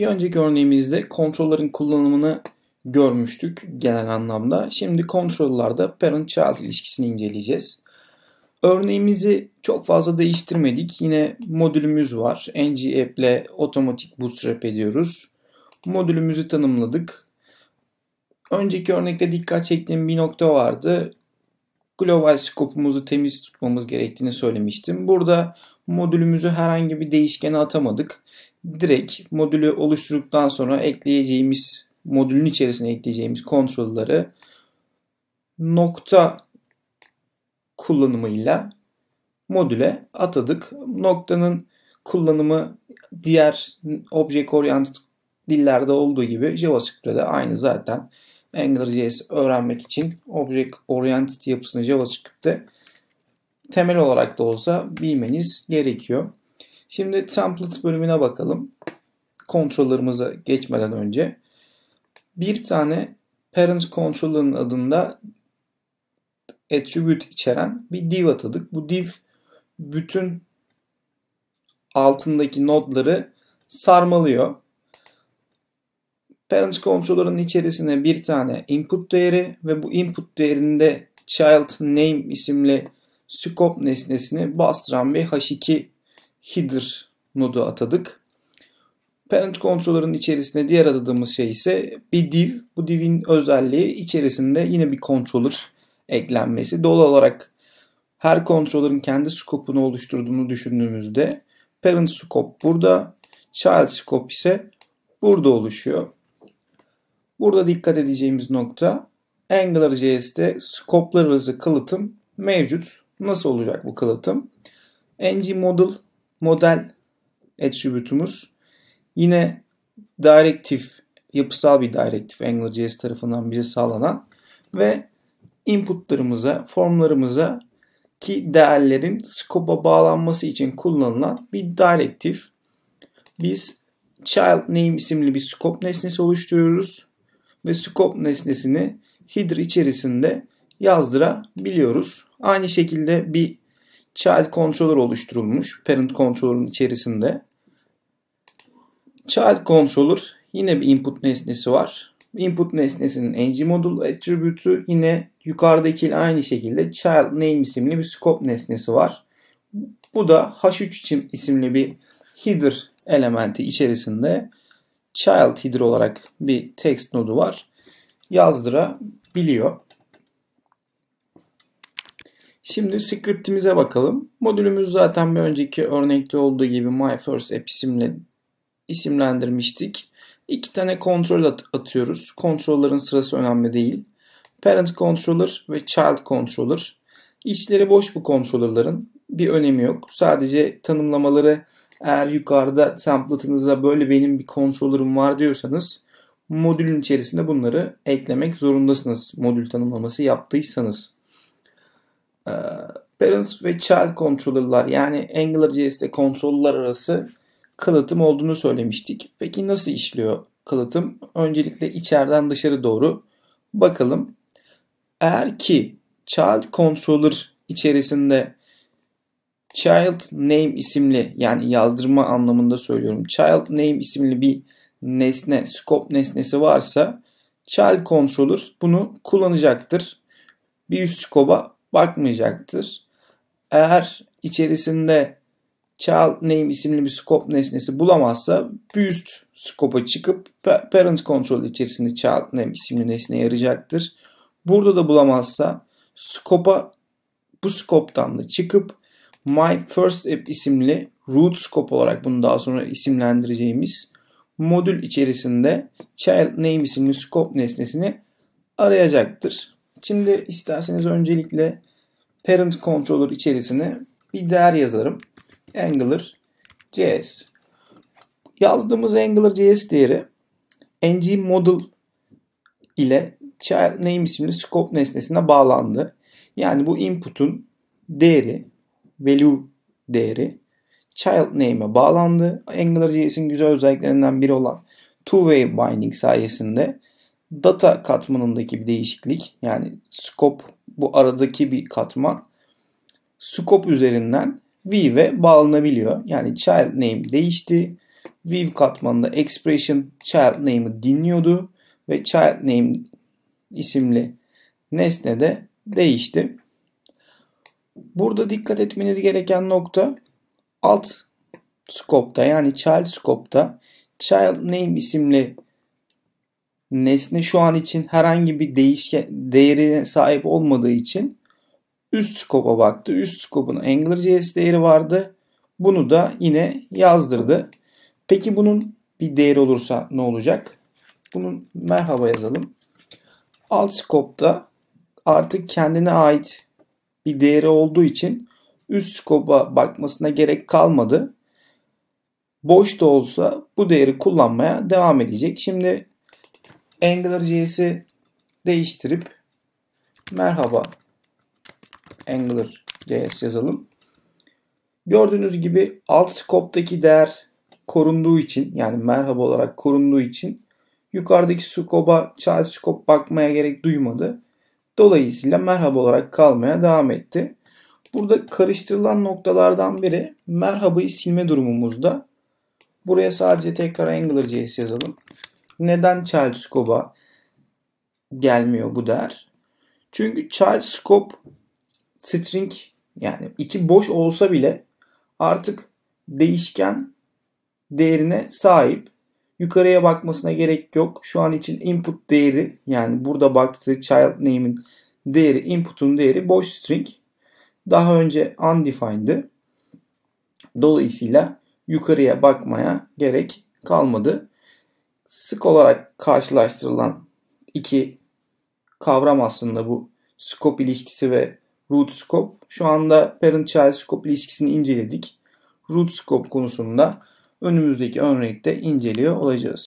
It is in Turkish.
Bir önceki örneğimizde kontrollerin kullanımını görmüştük genel anlamda. Şimdi kontrollerde parent-child ilişkisini inceleyeceğiz. Örneğimizi çok fazla değiştirmedik. Yine modülümüz var. ng app ile otomatik bootstrap ediyoruz. Modülümüzü tanımladık. Önceki örnekte dikkat çektiğim bir nokta vardı global skopumuzu temiz tutmamız gerektiğini söylemiştim. Burada modülümüzü herhangi bir değişkene atamadık. Direkt modülü oluşturduktan sonra ekleyeceğimiz modülün içerisine ekleyeceğimiz kontrolleri nokta kullanımıyla modüle atadık. Noktanın kullanımı diğer object oriented dillerde olduğu gibi JavaScript'te de aynı zaten. AngularJS öğrenmek için Object Oriented yapısını JavaScript'te temel olarak da olsa bilmeniz gerekiyor. Şimdi template bölümüne bakalım. Kontrollerimize geçmeden önce bir tane parent controller'ın adında attribute içeren bir div atadık. Bu div bütün altındaki nodları sarmalıyor. Parent kontrolörünün içerisine bir tane input değeri ve bu input değerinde child name isimli scope nesnesini bastıran bir h2 header nodu atadık. Parent kontrolörünün içerisine diğer adadığımız şey ise bir div. Bu divin özelliği içerisinde yine bir controller eklenmesi. Doğal olarak her kontrolörün kendi scope'unu oluşturduğunu düşündüğümüzde parent scope burada, child scope ise burada oluşuyor. Burada dikkat edeceğimiz nokta AngularJS'de skoplar arası kalıtım mevcut. Nasıl olacak bu kalıtım? ng-model model attribute'umuz yine direktif, yapısal bir direktif AngularJS tarafından bize sağlanan ve inputlarımıza, formlarımıza ki değerlerin scope'a bağlanması için kullanılan bir direktif. Biz child name isimli bir scope nesnesi oluşturuyoruz ve scope nesnesini header içerisinde yazdırabiliyoruz. Aynı şekilde bir child controller oluşturulmuş parent controller'ın içerisinde. Child controller yine bir input nesnesi var. Input nesnesinin module attribute'ü yine yukarıdaki aynı şekilde child name isimli bir scope nesnesi var. Bu da h3 isimli bir header elementi içerisinde child header olarak bir text nodu var. Yazdırabiliyor. Şimdi scriptimize bakalım. Modülümüz zaten bir önceki örnekte olduğu gibi myFirstApp isimle isimlendirmiştik. İki tane kontrol atıyoruz. Kontrollerin sırası önemli değil. Parent controller ve child controller. İçleri boş bu kontrollerlerin. Bir önemi yok. Sadece tanımlamaları eğer yukarıda template'ınıza böyle benim bir controller'ım var diyorsanız modülün içerisinde bunları eklemek zorundasınız. Modül tanımlaması yaptıysanız. Ee, parents ve child controller'lar yani AngularJS'de controller'lar arası kalıtım olduğunu söylemiştik. Peki nasıl işliyor kalıtım? Öncelikle içeriden dışarı doğru bakalım. Eğer ki child controller içerisinde child name isimli yani yazdırma anlamında söylüyorum. Child name isimli bir nesne, scope nesnesi varsa child controller bunu kullanacaktır. Bir üst scope'a bakmayacaktır. Eğer içerisinde child name isimli bir scope nesnesi bulamazsa bir üst scope'a çıkıp parent control içerisinde child name isimli nesne yarayacaktır. Burada da bulamazsa scope'a bu scope'tan da çıkıp My First App isimli root scope olarak bunu daha sonra isimlendireceğimiz modül içerisinde child name isimli scope nesnesini arayacaktır. Şimdi isterseniz öncelikle parent controller içerisine bir değer yazarım. Angular JS. Yazdığımız Angular JS değeri ng model ile child name isimli scope nesnesine bağlandı. Yani bu input'un değeri value değeri child name'e bağlandı. AngularJS'in güzel özelliklerinden biri olan two-way binding sayesinde data katmanındaki bir değişiklik yani scope bu aradaki bir katman scope üzerinden view'e bağlanabiliyor. Yani child name değişti. View katmanında expression child name'ı dinliyordu ve child name isimli nesne de değişti. Burada dikkat etmeniz gereken nokta alt scope'da yani child scope'da child name isimli nesne şu an için herhangi bir değişken değerine sahip olmadığı için üst scope'a baktı. Üst scope'un AngularJS değeri vardı. Bunu da yine yazdırdı. Peki bunun bir değeri olursa ne olacak? Bunun merhaba yazalım. Alt scope'da artık kendine ait bir değeri olduğu için üst skoba bakmasına gerek kalmadı. Boş da olsa bu değeri kullanmaya devam edecek. Şimdi AngularJS'i değiştirip merhaba AngularJS yazalım. Gördüğünüz gibi alt skoptaki değer korunduğu için yani merhaba olarak korunduğu için yukarıdaki skoba child scope bakmaya gerek duymadı. Dolayısıyla merhaba olarak kalmaya devam etti. Burada karıştırılan noktalardan biri merhabayı silme durumumuzda. Buraya sadece tekrar AngularJS yazalım. Neden child scope'a gelmiyor bu değer? Çünkü child scope string yani içi boş olsa bile artık değişken değerine sahip. Yukarıya bakmasına gerek yok. Şu an için input değeri yani burada baktığı child name'in değeri input'un değeri boş string. Daha önce undefined'ı. Dolayısıyla yukarıya bakmaya gerek kalmadı. Sık olarak karşılaştırılan iki kavram aslında bu scope ilişkisi ve root scope. Şu anda parent child scope ilişkisini inceledik. Root scope konusunda önümüzdeki örnekte inceliyor olacağız.